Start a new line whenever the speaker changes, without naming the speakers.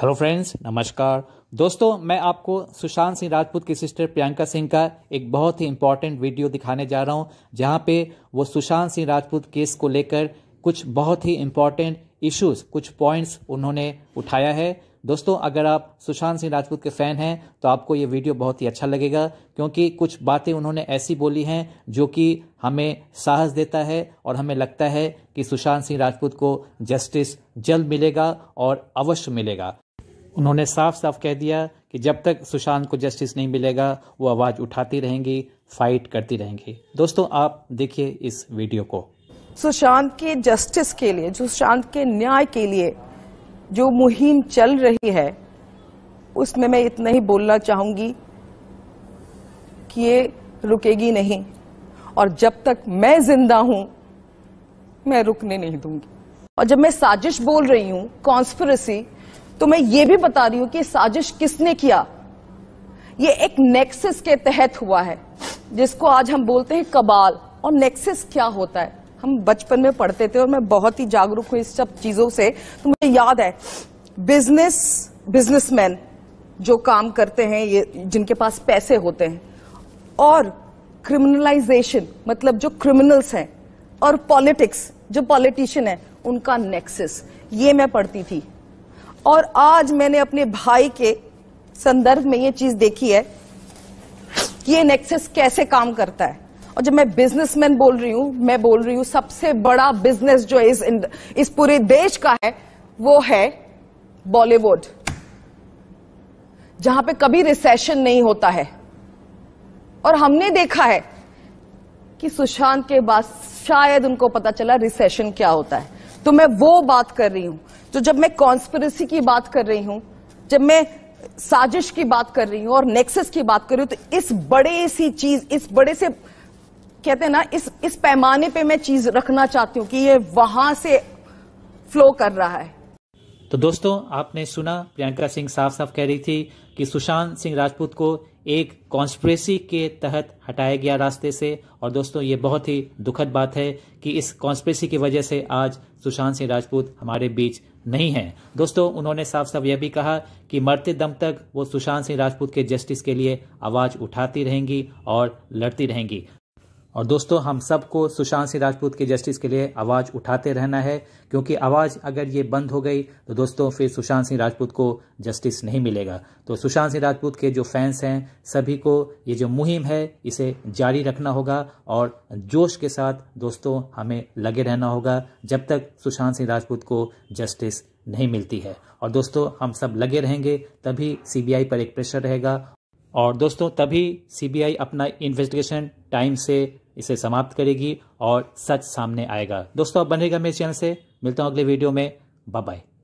hello friends नमस्कार दोस्तों मैं आपको सुशांत सिंह राजपूत की सिस्टर प्रियंका सिंह का एक बहुत ही इम्पोर्टेंट वीडियो दिखाने जा रहा हूं जहां पे वो सुशांत सिंह राजपूत केस को लेकर कुछ बहुत ही इंपॉर्टेंट इश्यूज कुछ पॉइंट्स उन्होंने उठाया है दोस्तों अगर आप सुशांत सिंह राजपूत के फ़ैन हैं तो आपको ये वीडियो बहुत ही अच्छा लगेगा क्योंकि कुछ बातें उन्होंने ऐसी बोली हैं जो कि हमें साहस देता है और हमें लगता है कि सुशांत सिंह राजपूत को जस्टिस जल्द मिलेगा और अवश्य मिलेगा उन्होंने साफ साफ कह दिया कि जब तक सुशांत को जस्टिस नहीं मिलेगा वो आवाज़ उठाती रहेंगी फाइट करती रहेंगी दोस्तों आप देखिए इस वीडियो को
सुशांत के जस्टिस के लिए सुशांत के न्याय के लिए जो मुहिम चल रही है उसमें मैं इतना ही बोलना चाहूंगी कि ये रुकेगी नहीं और जब तक मैं जिंदा हूं मैं रुकने नहीं दूंगी और जब मैं साजिश बोल रही हूं कॉन्स्परेसी तो मैं ये भी बता रही हूं कि साजिश किसने किया ये एक नेक्सस के तहत हुआ है जिसको आज हम बोलते हैं कबाल और नेक्सस क्या होता है हम बचपन में पढ़ते थे और मैं बहुत ही जागरूक हूं इस सब चीजों से तो मुझे याद है बिजनेस बिजनेसमैन जो काम करते हैं ये जिनके पास पैसे होते हैं और क्रिमिनलाइजेशन मतलब जो क्रिमिनल्स हैं और पॉलिटिक्स जो पॉलिटिशियन है उनका नेक्सेस ये मैं पढ़ती थी और आज मैंने अपने भाई के संदर्भ में ये चीज देखी है कि ये नेक्सेस कैसे काम करता है और जब मैं बिजनेसमैन बोल रही हूं मैं बोल रही हूं सबसे बड़ा बिजनेस जो इस इस पूरे देश का है वो है बॉलीवुड जहां पे कभी रिसेशन नहीं होता है और हमने देखा है कि सुशांत के बाद शायद उनको पता चला रिसेशन क्या होता है तो मैं वो बात कर रही हूं तो जब मैं कॉन्स्परेसी की बात कर रही हूं जब मैं साजिश की बात कर रही हूं और नेक्सस की बात कर रही हूं तो इस बड़े सी चीज इस बड़े से कहते हैं ना इस इस पैमाने पे मैं चीज रखना चाहती हूं कि ये वहां से फ्लो कर रहा है
तो दोस्तों आपने सुना प्रियंका सिंह साफ साफ कह रही थी कि सुशांत सिंह राजपूत को एक कॉन्स्परेसी के तहत हटाया गया रास्ते से और दोस्तों ये बहुत ही दुखद बात है कि इस कॉन्स्परेसी की वजह से आज सुशांत सिंह राजपूत हमारे बीच नहीं है दोस्तों उन्होंने साफ साफ यह भी कहा कि मरते दम तक वो सुशांत सिंह राजपूत के जस्टिस के लिए आवाज़ उठाती रहेंगी और लड़ती रहेंगी और दोस्तों हम सबको सुशांत सिंह राजपूत के जस्टिस के लिए आवाज़ उठाते रहना है क्योंकि आवाज़ अगर ये बंद हो गई तो दोस्तों फिर सुशांत सिंह राजपूत को जस्टिस नहीं मिलेगा तो सुशांत सिंह राजपूत के जो फैंस हैं सभी को ये जो मुहिम है इसे जारी रखना होगा और जोश के साथ दोस्तों हमें लगे रहना होगा जब तक सुशांत सिंह राजपूत को जस्टिस नहीं मिलती है और दोस्तों हम सब लगे रहेंगे तभी सीबीआई पर एक प्रेशर रहेगा और दोस्तों तभी सीबीआई अपना इन्वेस्टिगेशन टाइम से इसे समाप्त करेगी और सच सामने आएगा दोस्तों आप बनेगा मेरे चैनल से मिलता हूँ अगले वीडियो में बाय बाय